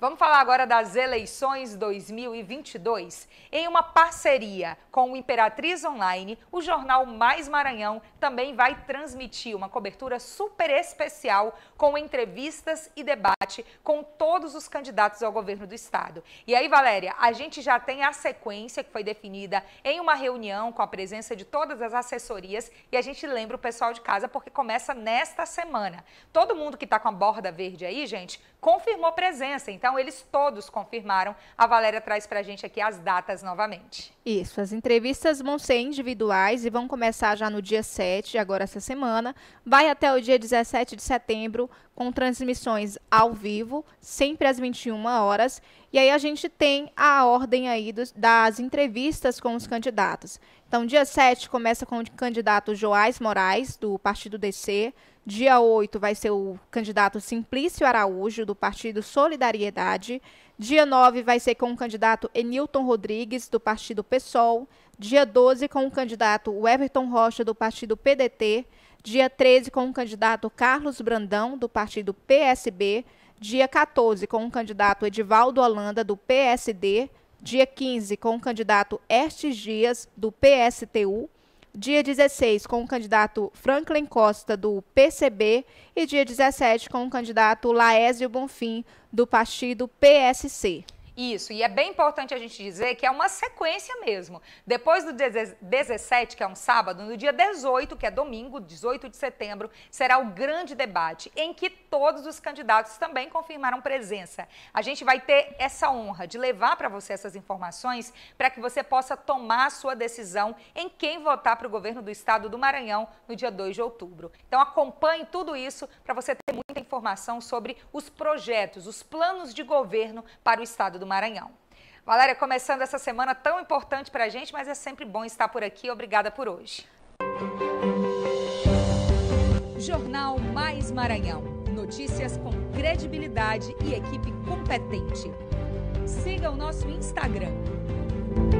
Vamos falar agora das eleições 2022. Em uma parceria com o Imperatriz Online, o jornal Mais Maranhão também vai transmitir uma cobertura super especial com entrevistas e debate com todos os candidatos ao governo do estado. E aí, Valéria, a gente já tem a sequência que foi definida em uma reunião com a presença de todas as assessorias e a gente lembra o pessoal de casa porque começa nesta semana. Todo mundo que está com a borda verde aí, gente, confirmou presença. Então, então, eles todos confirmaram. A Valéria traz para a gente aqui as datas novamente. Isso, as entrevistas vão ser individuais e vão começar já no dia 7, agora essa semana. Vai até o dia 17 de setembro, com transmissões ao vivo, sempre às 21 horas. E aí a gente tem a ordem aí dos, das entrevistas com os candidatos. Então, dia 7 começa com o candidato Joás Moraes, do Partido DC. Dia 8 vai ser o candidato Simplício Araújo, do Partido Solidariedade. Dia 9 vai ser com o candidato Enilton Rodrigues, do Partido PSOL. Dia 12 com o candidato Everton Rocha, do Partido PDT. Dia 13 com o candidato Carlos Brandão, do Partido PSB. Dia 14 com o candidato Edivaldo Holanda, do PSD. Dia 15 com o candidato Estes Dias, do PSTU dia 16 com o candidato Franklin Costa, do PCB, e dia 17 com o candidato Laésio Bonfim, do partido PSC. Isso, e é bem importante a gente dizer que é uma sequência mesmo. Depois do 17, que é um sábado, no dia 18, que é domingo, 18 de setembro, será o grande debate, em que todos os candidatos também confirmaram presença. A gente vai ter essa honra de levar para você essas informações para que você possa tomar a sua decisão em quem votar para o governo do estado do Maranhão no dia 2 de outubro. Então acompanhe tudo isso para você ter muita informação sobre os projetos, os planos de governo para o estado do Maranhão. Maranhão. Valéria, começando essa semana tão importante para a gente, mas é sempre bom estar por aqui. Obrigada por hoje. Jornal Mais Maranhão. Notícias com credibilidade e equipe competente. Siga o nosso Instagram.